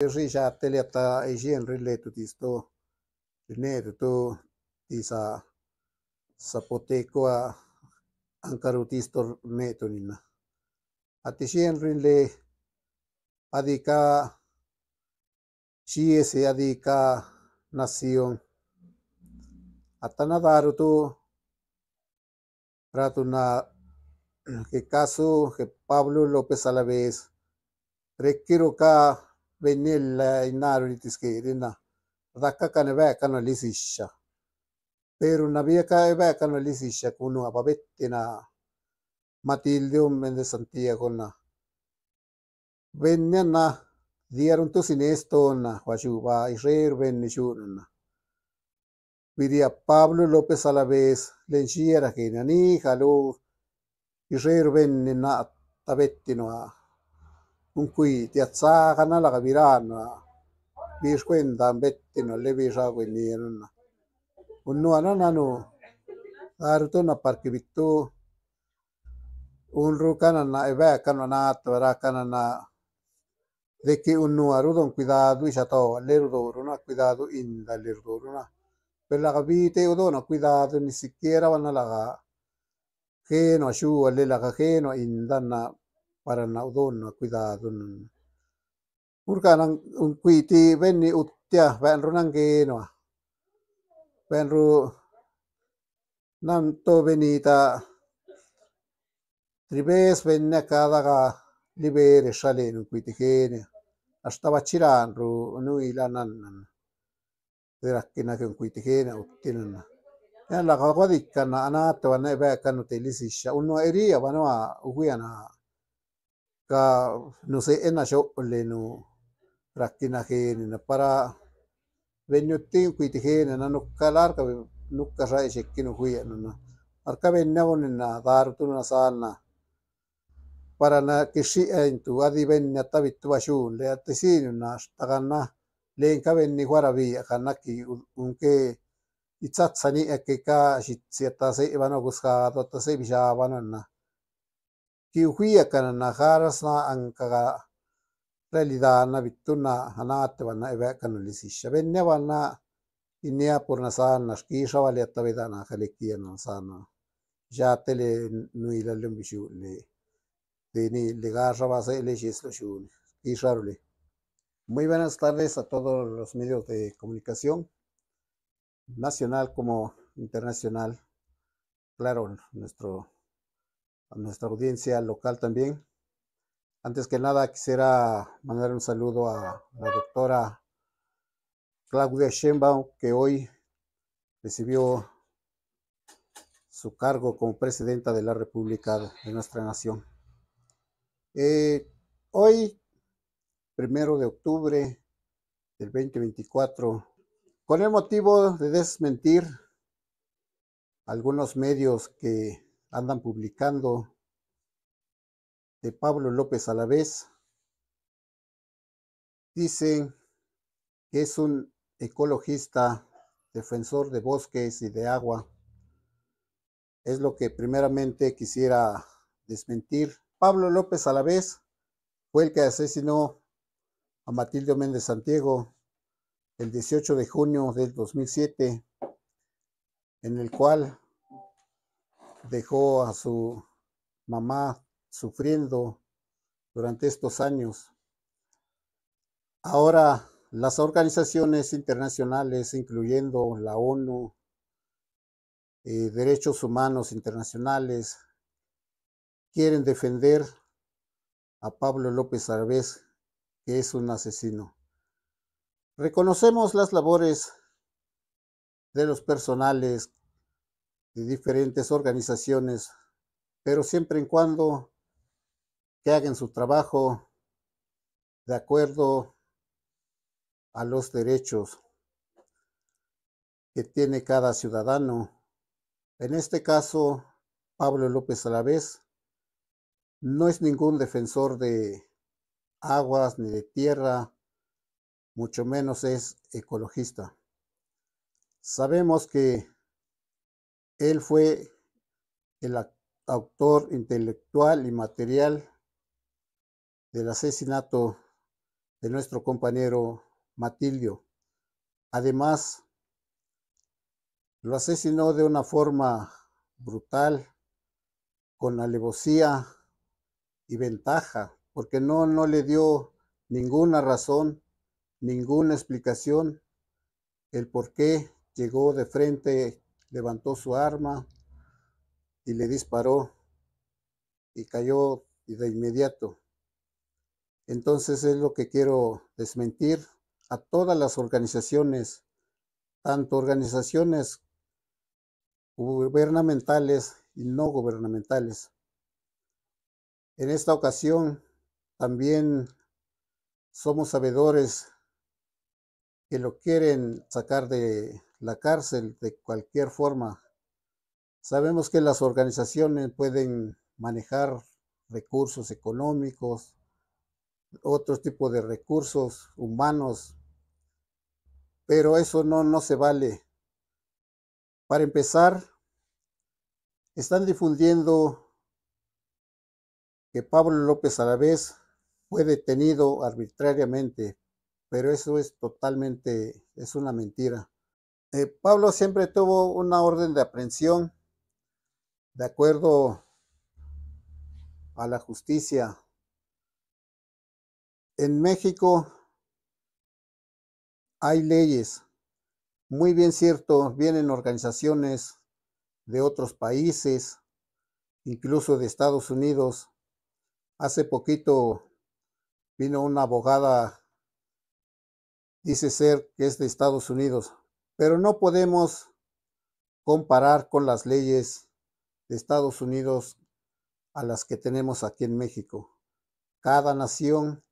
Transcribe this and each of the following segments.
Держи ся телета Asian related to this to related to this sa poteko ang karutisto neto adika CS adika nasyon at tanadaru to que caso que Pablo López Alavés, tres quiero Vennella eh, inaarulitiskeerina rakakane väekano lisisha peruna viaka e väekano lisisha kunu apavettina Matilde ummen de Santiagona vennana diarun tusinestona huayuba irreru vennishunana vidia Pablo López Alavés lenchiera kenani jalu irreru vennena tavettinoa un qui ti azza canala capiranno, bisquenta ambettino, le pisa quindi eh, non. Un no ananano, artona parchi pittu, un rucanana e vecano nato, racanana. Perché un no aruto un cuidato, i sato, l'erdoro, una cuidato in dall'erdoro, una. Per la capite, odona cuidato, ni sicchiera vanno la che no, sciù, all'elaga che no, in danna. paranautunno purka nang un kuiti venni uttia ven nangeinoa nan nanto venita tribes venne ga libere kuiti gene asta hasta ru nu nan derakkina kun cuiti genia uttinanna ja la kawadikkanna anaattavanna epäkkanu telisissa unno eriä vanoa uhujanaa nuse'e naxo olenu rakkinajeenina para veñutín kuitijeenana nuccalarca nucca xa'e xequi nujuiyanana arca venaunina dartunana saana para na quixi'aintu eh, adi venniata vituvaxu'unle atisiñuna xtagana lenca venijuaravi'ajana unque itsatsañi'a eh, que ca xitsi atase'evana o cuscadu atase'e vixabanana tiuhuíacana najáras na ancaga realidad na vituna anateva na evecana lisisha veneva na inia por nasa nashkisha valiata vedana jalekia nansana ya tele nuila lumbishu le deni legarra basa ele lo shun kisharule muy buenas tardes a todos los medios de comunicación nacional como internacional claro nuestro a nuestra audiencia local también. Antes que nada, quisiera mandar un saludo a la doctora Claudia Schembaum, que hoy recibió su cargo como presidenta de la República de nuestra nación. Eh, hoy, primero de octubre del 2024, con el motivo de desmentir algunos medios que andan publicando de Pablo López a la dicen que es un ecologista, defensor de bosques y de agua. Es lo que primeramente quisiera desmentir. Pablo López a fue el que asesinó a Matilde Méndez Santiago el 18 de junio del 2007, en el cual dejó a su mamá sufriendo durante estos años. Ahora las organizaciones internacionales, incluyendo la ONU, eh, Derechos Humanos Internacionales, quieren defender a Pablo López Arbés, que es un asesino. Reconocemos las labores de los personales de diferentes organizaciones, pero siempre y cuando que hagan su trabajo de acuerdo a los derechos que tiene cada ciudadano. En este caso, Pablo López Alavés no es ningún defensor de aguas ni de tierra, mucho menos es ecologista. Sabemos que él fue el autor intelectual y material del asesinato de nuestro compañero Matilde. Además, lo asesinó de una forma brutal, con alevosía y ventaja, porque no, no le dio ninguna razón, ninguna explicación el por qué llegó de frente levantó su arma y le disparó y cayó de inmediato. Entonces es lo que quiero desmentir a todas las organizaciones, tanto organizaciones gubernamentales y no gubernamentales. En esta ocasión también somos sabedores que lo quieren sacar de la cárcel de cualquier forma. Sabemos que las organizaciones pueden manejar recursos económicos, otro tipo de recursos humanos, pero eso no, no se vale. Para empezar, están difundiendo que Pablo López a la vez fue detenido arbitrariamente, pero eso es totalmente, es una mentira. Eh, Pablo siempre tuvo una orden de aprehensión de acuerdo a la justicia. En México hay leyes, muy bien cierto, vienen organizaciones de otros países, incluso de Estados Unidos. Hace poquito vino una abogada, dice ser que es de Estados Unidos, pero no podemos comparar con las leyes de Estados Unidos a las que tenemos aquí en México. Cada nación,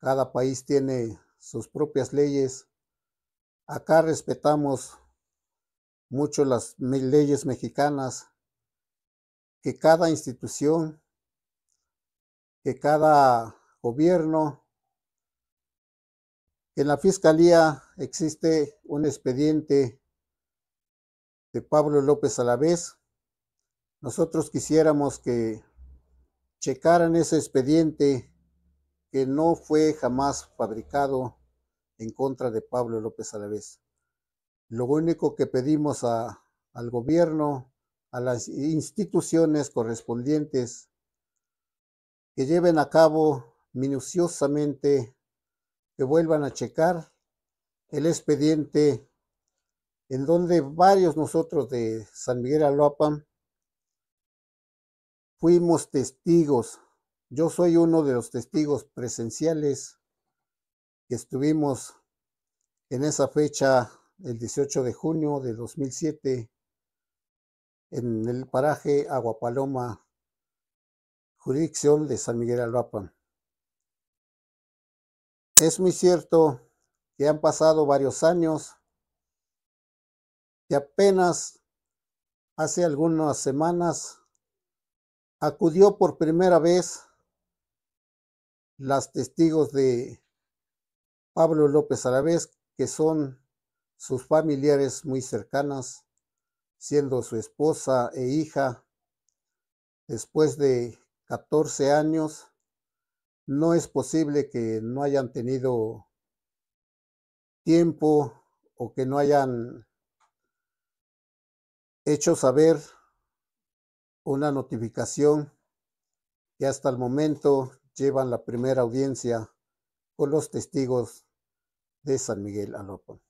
cada país tiene sus propias leyes. Acá respetamos mucho las leyes mexicanas, que cada institución, que cada gobierno en la fiscalía existe un expediente de Pablo López Alavés. Nosotros quisiéramos que checaran ese expediente que no fue jamás fabricado en contra de Pablo López Alavés. Lo único que pedimos a, al gobierno, a las instituciones correspondientes, que lleven a cabo minuciosamente que vuelvan a checar el expediente en donde varios nosotros de San Miguel Aluapa fuimos testigos. Yo soy uno de los testigos presenciales que estuvimos en esa fecha, el 18 de junio de 2007, en el paraje Aguapaloma, jurisdicción de San Miguel Alopan. Es muy cierto que han pasado varios años y apenas hace algunas semanas acudió por primera vez las testigos de Pablo López Alavés, que son sus familiares muy cercanas, siendo su esposa e hija, después de 14 años no es posible que no hayan tenido tiempo o que no hayan hecho saber una notificación que hasta el momento llevan la primera audiencia con los testigos de San Miguel Alopo.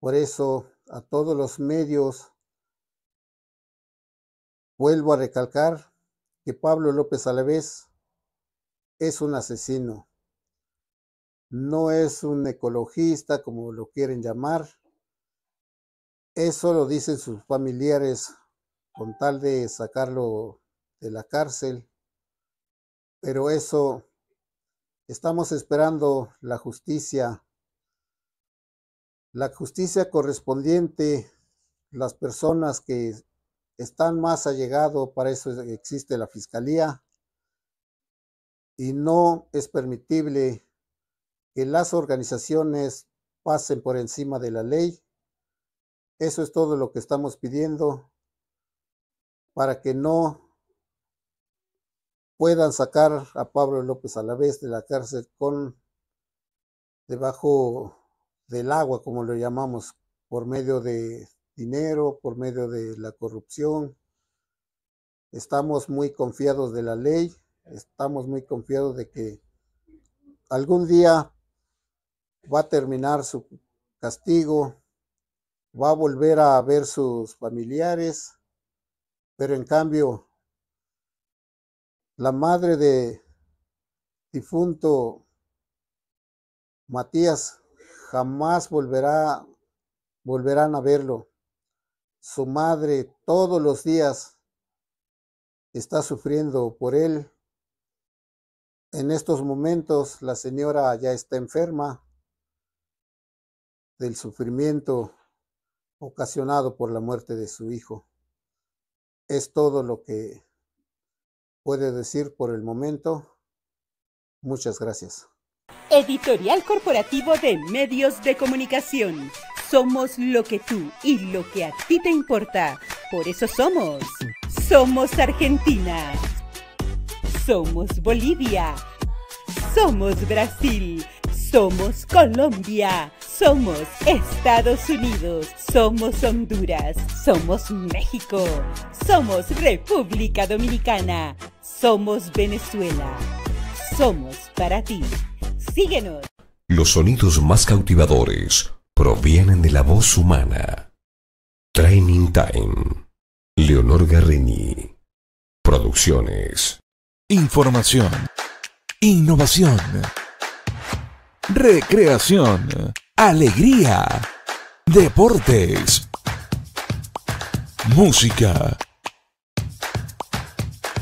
Por eso a todos los medios vuelvo a recalcar que Pablo López Alavés es un asesino, no es un ecologista, como lo quieren llamar. Eso lo dicen sus familiares con tal de sacarlo de la cárcel. Pero eso, estamos esperando la justicia, la justicia correspondiente, las personas que están más allegados, para eso existe la fiscalía, y no es permitible que las organizaciones pasen por encima de la ley. Eso es todo lo que estamos pidiendo para que no puedan sacar a Pablo López a la vez de la cárcel con debajo del agua, como lo llamamos, por medio de dinero, por medio de la corrupción. Estamos muy confiados de la ley Estamos muy confiados de que algún día va a terminar su castigo, va a volver a ver sus familiares, pero en cambio, la madre de difunto Matías jamás volverá, volverán a verlo. Su madre todos los días está sufriendo por él en estos momentos la señora ya está enferma del sufrimiento ocasionado por la muerte de su hijo. Es todo lo que puede decir por el momento. Muchas gracias. Editorial Corporativo de Medios de Comunicación. Somos lo que tú y lo que a ti te importa. Por eso somos. Somos Argentina. Somos Bolivia. Somos Brasil. Somos Colombia. Somos Estados Unidos. Somos Honduras. Somos México. Somos República Dominicana. Somos Venezuela. Somos para ti. Síguenos. Los sonidos más cautivadores provienen de la voz humana. Training Time. Leonor Garrini. Producciones. Información. Innovación. Recreación. Alegría. Deportes. Música.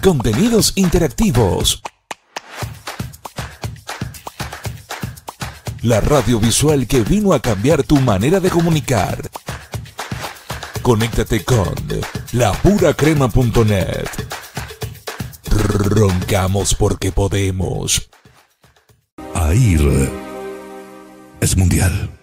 Contenidos interactivos. La radio visual que vino a cambiar tu manera de comunicar. Conéctate con lapuracrema.net. Roncamos porque podemos. AIR es mundial.